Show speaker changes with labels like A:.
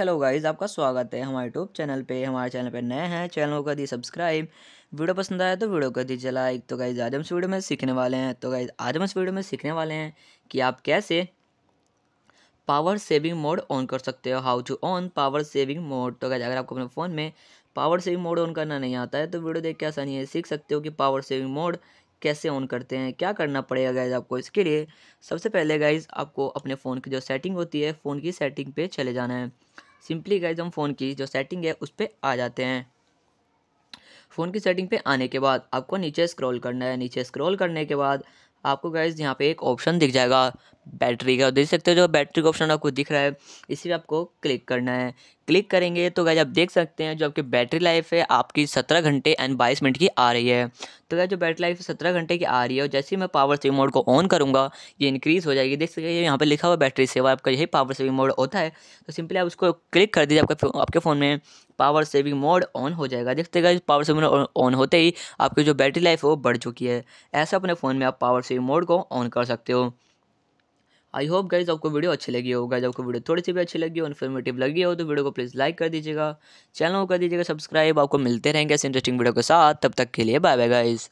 A: hello guys आपका स्वागत है हमारे यूट्यूब चैनल पे हमारे चैनल पे नए हैं चैनल को कर दी सब्सक्राइब वीडियो पसंद आया तो वीडियो कर दीजिए लाइक तो गाइज आज हम इस वीडियो में सीखने वाले हैं तो गाइज आज हम इस वीडियो में सीखने वाले हैं कि आप कैसे पावर सेविंग मोड ऑन कर सकते हो how to on power saving mode तो गाइज अगर आपको अपने फ़ोन में पावर सेविंग मोड ऑन करना नहीं आता है तो वीडियो देख के आसानी है सीख सकते हो कि पावर सेविंग मोड कैसे ऑन करते हैं क्या करना पड़ेगा गाइज आपको इसके लिए सबसे पहले गाइज आपको अपने फ़ोन की जो सेटिंग होती है फ़ोन की सेटिंग पे चले जाना है सिंपली गाइज हम फ़ोन की जो सेटिंग है उस पर आ जाते हैं फ़ोन की सेटिंग पे आने के बाद आपको नीचे स्क्रॉल करना है नीचे स्क्रॉल करने के बाद आपको गैस यहाँ पे एक ऑप्शन दिख जाएगा बैटरी का देख सकते हो जो बैटरी का ऑप्शन आपको दिख रहा है इसी पर आपको क्लिक करना है क्लिक करेंगे तो गैस आप देख सकते हैं जो आपकी बैटरी लाइफ है आपकी सत्रह घंटे एंड बाईस मिनट की आ रही है तो गाइज जो बैटरी लाइफ सत्रह घंटे की आ रही है और जैसे ही मैं पावर सेविंग मोड को ऑन करूँगा ये इंक्रीज़ हो जाएगी देख सकते यहाँ पर लिखा हुआ बैटरी सेवा आपका यही पावर सेविंग मोड होता है तो सिंपली आप उसको क्लिक कर दीजिए आपका आपके फ़ोन में पावर सेविंग मोड ऑन हो जाएगा देखते गए पावर सेविंग मोड ऑन होते ही आपकी जो बैटरी लाइफ है वो बढ़ चुकी है ऐसा अपने फ़ोन में आप पावर सेविंग मोड को ऑन कर सकते हो आई होप गाइज आपको वीडियो अच्छी लगी होगा गाइज आपको वीडियो थोड़ी सी भी अच्छी लगी हो इन्फॉर्मेटिव लगी हो तो वीडियो को प्लीज़ लाइक कर दीजिएगा चैनल को कर दीजिएगा सब्सक्राइब आपको मिलते रहेंगे ऐसे इंटरेस्टिंग वीडियो के साथ तब तक के लिए बाय बाय गाइज़